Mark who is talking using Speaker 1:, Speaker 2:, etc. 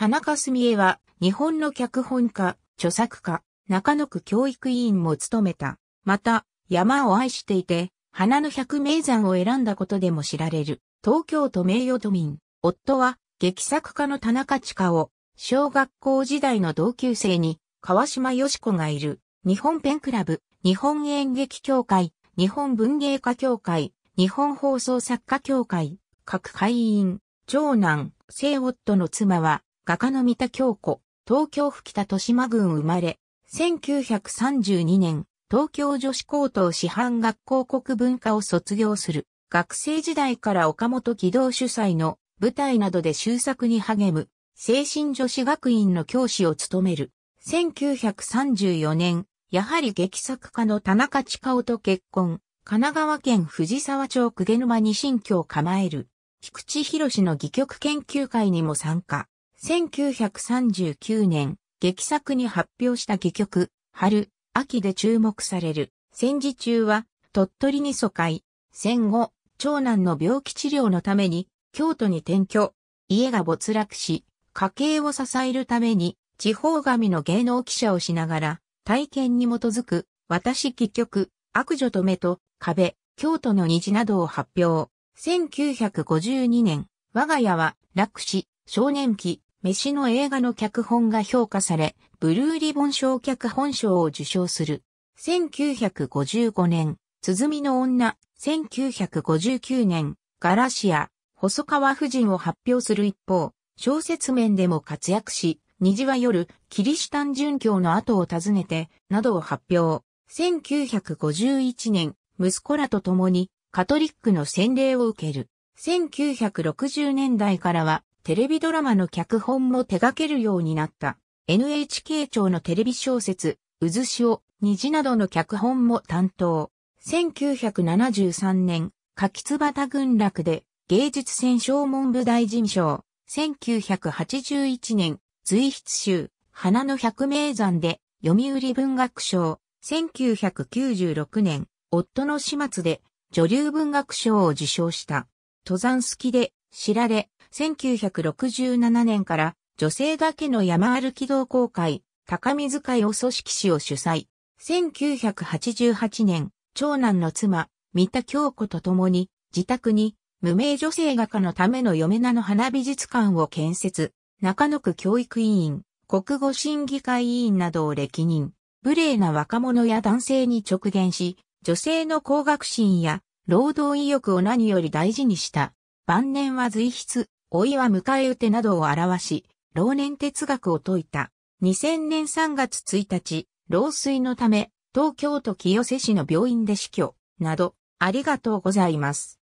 Speaker 1: 田中澄江は、日本の脚本家、著作家、中野区教育委員も務めた。また、山を愛していて、花の百名山を選んだことでも知られる、東京都名誉都民。夫は、劇作家の田中千佳を、小学校時代の同級生に、川島よし子がいる、日本ペンクラブ、日本演劇協会、日本文芸家協会、日本放送作家協会、各会員、長男、聖夫の妻は、画家の三田京子、東京府北豊島郡生まれ、1932年、東京女子高等師範学校国文化を卒業する。学生時代から岡本義堂主催の舞台などで修作に励む、精神女子学院の教師を務める。1934年、やはり劇作家の田中千佳夫と結婚。神奈川県藤沢町久毛沼に新居を構える。菊池博の戯曲研究会にも参加。1939年、劇作に発表した戯曲、春、秋で注目される。戦時中は、鳥取に疎開。戦後、長男の病気治療のために、京都に転居。家が没落し、家計を支えるために、地方神の芸能記者をしながら、体験に基づく、私戯曲、悪女と目と、壁、京都の虹などを発表。1952年、我が家は、楽死、少年期、飯の映画の脚本が評価され、ブルーリボン賞脚本賞を受賞する。1955年、鼓の女、1959年、ガラシア、細川夫人を発表する一方、小説面でも活躍し、虹は夜、キリシタン殉教の後を訪ねて、などを発表。1951年、息子らと共に、カトリックの洗礼を受ける。1960年代からは、テレビドラマの脚本も手掛けるようになった。NHK 庁のテレビ小説、うずしお、虹などの脚本も担当。1973年、柿椿群落で芸術戦奨文部大臣賞。1981年、随筆集、花の百名山で読売文学賞。1996年、夫の始末で女流文学賞を受賞した。登山好きで知られ、1967年から女性だけの山歩き同好会、高水会を組織しを主催。1988年、長男の妻、三田京子と共に、自宅に、無名女性画家のための嫁名の花美術館を建設、中野区教育委員、国語審議会委員などを歴任、無礼な若者や男性に直言し、女性の工学心や労働意欲を何より大事にした。晩年は随筆、老いは迎え撃てなどを表し、老年哲学を説いた。2000年3月1日、老衰のため、東京都清瀬市の病院で死去、など、ありがとうございます。